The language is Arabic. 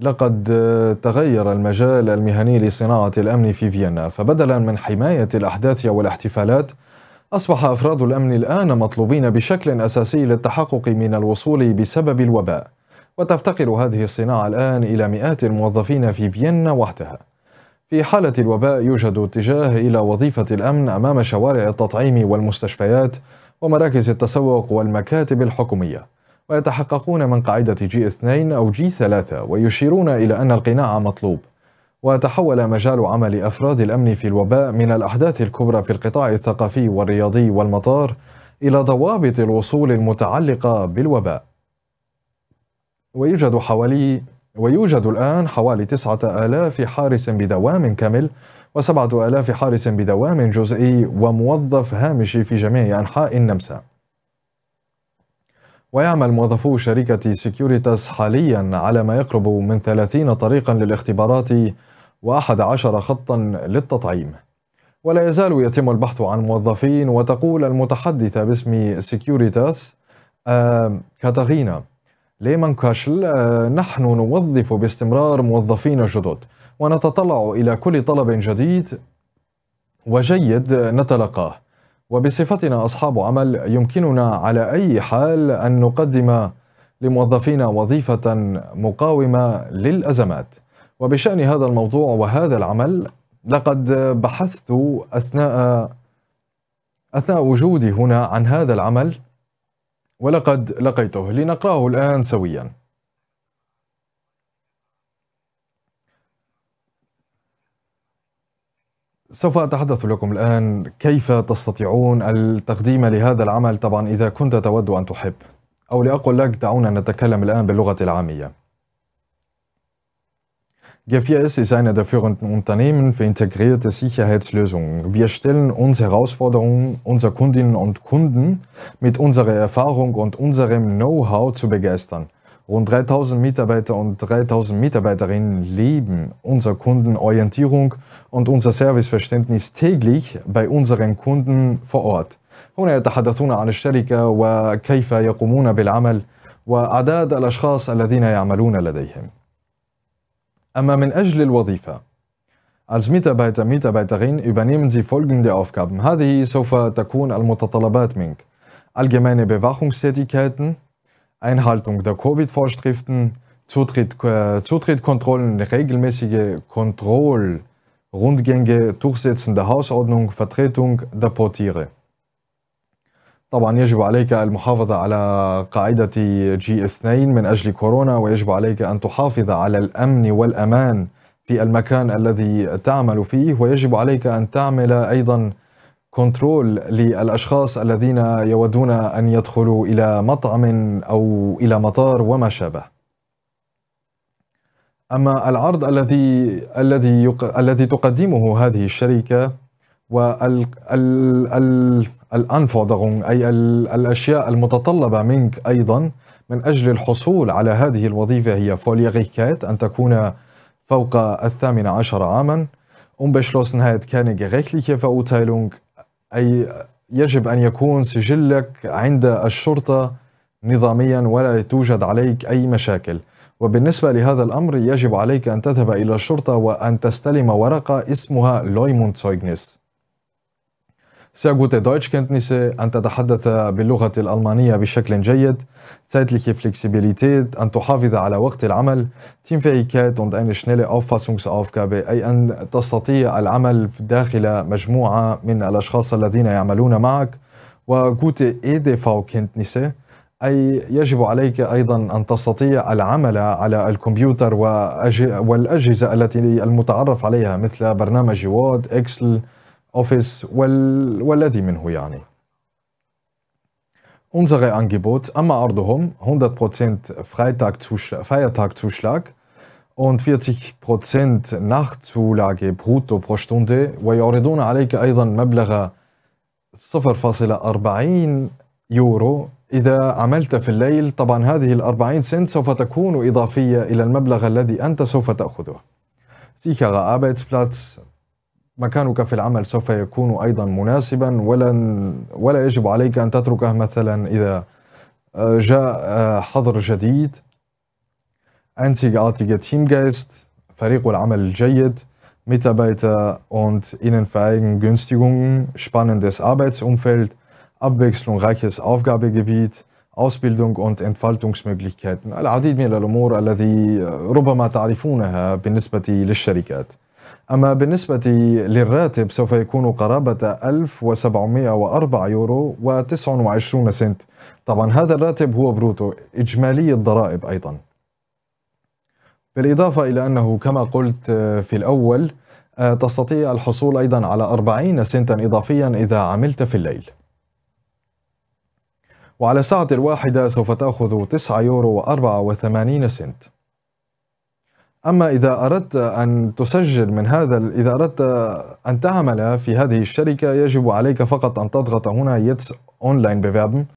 لقد تغير المجال المهني لصناعة الأمن في فيينا فبدلا من حماية الأحداث والاحتفالات أصبح أفراد الأمن الآن مطلوبين بشكل أساسي للتحقق من الوصول بسبب الوباء وتفتقر هذه الصناعة الآن إلى مئات الموظفين في فيينا وحدها في حالة الوباء يوجد اتجاه إلى وظيفة الأمن أمام شوارع التطعيم والمستشفيات ومراكز التسوق والمكاتب الحكومية ويتحققون من قاعدة جي 2 أو جي 3 ويشيرون إلى أن القناع مطلوب وتحول مجال عمل أفراد الأمن في الوباء من الأحداث الكبرى في القطاع الثقافي والرياضي والمطار إلى ضوابط الوصول المتعلقة بالوباء ويوجد حوالي ويوجد الآن حوالي 9000 حارس بدوام كامل و7000 حارس بدوام جزئي وموظف هامشي في جميع أنحاء النمسا ويعمل موظفو شركة سيكيوريتاس حاليا على ما يقرب من 30 طريقا للاختبارات وأحد عشر خطا للتطعيم ولا يزال يتم البحث عن موظفين وتقول المتحدثة باسم سيكيوريتاس آه كاتاغينا ليمان كاشل آه نحن نوظف باستمرار موظفين جدد ونتطلع إلى كل طلب جديد وجيد نتلقاه وبصفتنا أصحاب عمل يمكننا على أي حال أن نقدم لموظفينا وظيفة مقاومة للأزمات وبشأن هذا الموضوع وهذا العمل لقد بحثت أثناء أثناء وجودي هنا عن هذا العمل ولقد لقيته لنقرأه الآن سوياً سوف أتحدث لكم الآن كيف تستطيعون التقديم لهذا العمل طبعا إذا كنت تود أن تحب أو لأقل لك دعونا نتكلم الآن باللغة العامية GFIS ist einer der führenden Unternehmen für integrierte Sicherheitslösungen. Wir stellen uns Herausforderungen unserer Kundinnen und Kunden mit unserer Erfahrung und unserem Know-how zu begeistern. Rund 3000 Mitarbeiter und 3000 Mitarbeiterinnen leben unsere Kundenorientierung und unser Serviceverständnis täglich bei unseren Kunden vor Ort. هنا يتحدثون عن الشركة وكيف يقومون بالعمل وأعداد الأشخاص الذين يعملون لديهم. أما من أجل الوظيفة Als Mitarbeiter, Mitarbeiterin übernehmen Sie folgende Aufgaben. هذه سوف تكون المتطلبات منك. Allgemeine Bewachungstätigkeiten, Einhaltung der Covid-Vorschriften, Zutritt, äh, Zutrittkontrollen, regelmäßige Kontrollrundgänge, Durchsetzen der Hausordnung, Vertretung der Portiere. die طبعا يجب عليك die على قاعدة جي 2 من أجل كورونا ويجب عليك أن تحافظ على الأمن والأمان في المكان الذي تعمل فيه ويجب عليك أن تعمل أيضا كنترول للاشخاص الذين يودون ان يدخلوا الى مطعم او الى مطار وما شابه. اما العرض الذي الذي يق... الذي تقدمه هذه الشركه والانفودغون اي الاشياء المتطلبه منك ايضا من اجل الحصول على هذه الوظيفه هي فوليغيكات ان تكون فوق الثامن عشر عاما Um beschlossenheit, keine gerechtliche Verurteilung, أي يجب أن يكون سجلك عند الشرطة نظاميا ولا توجد عليك أي مشاكل وبالنسبة لهذا الأمر يجب عليك أن تذهب إلى الشرطة وأن تستلم ورقة اسمها لويمونتسويغنس Sehr gute Deutschkenntnisse, أن تتحدث باللغة الألمانية بشكل جيد, zeitliche Flexibilität, أن تحافظ على وقت العمل, Teamfähigkeit und eine schnelle Auffassungsaufgabe, أي أن تستطيع العمل داخل مجموعة من الأشخاص الذين يعملون معك, gute EDV-Kenntnisse, أي يجب عليك أيضا أن تستطيع العمل على الكمبيوتر والأجهزة التي المتعرف عليها مثل برنامج وورد، إكسل, Office وال... والذي منه يعني Unsere Angebot am Ardohom 100% Freitagzuschlag, Feiertagzuschlag und 40% Nachtzulage brutto pro Stunde ويعرضون عليك أيضا مبلغ 0.40 يورو إذا عملت في الليل طبعا هذه ال 40 سنت سوف تكون إضافية إلى المبلغ الذي أنت سوف تأخذه sicherer Arbeitsplatz, مكانك في العمل سوف يكون ايضا مناسبا ولن ولا يجب عليك ان تتركه مثلا اذا جاء حظر جديد einzigartige Teamgeist, Verrieg und Amel Jayed, Mitarbeiter und innenvereigen Günstigungen, spannendes Arbeitsumfeld, abwechslungsreiches Aufgabegebiet, Ausbildung und Entfaltungsmöglichkeiten. العديد من الأمور التي ربما تعرفونها بالنسبة للشركات. أما بالنسبة للراتب سوف يكون قرابة 1704 يورو و29 سنت طبعا هذا الراتب هو بروتو إجمالي الضرائب أيضا بالإضافة إلى أنه كما قلت آه، في الأول آه، تستطيع الحصول أيضا على 40 سنتا إضافيا إذا عملت في الليل وعلى ساعة الواحدة سوف تأخذ 9 يورو و84 سنت أما إذا أردت أن تسجل من هذا إذا أردت أن تعمل في هذه الشركة يجب عليك فقط أن تضغط هنا يتس أونلاين بيفيربن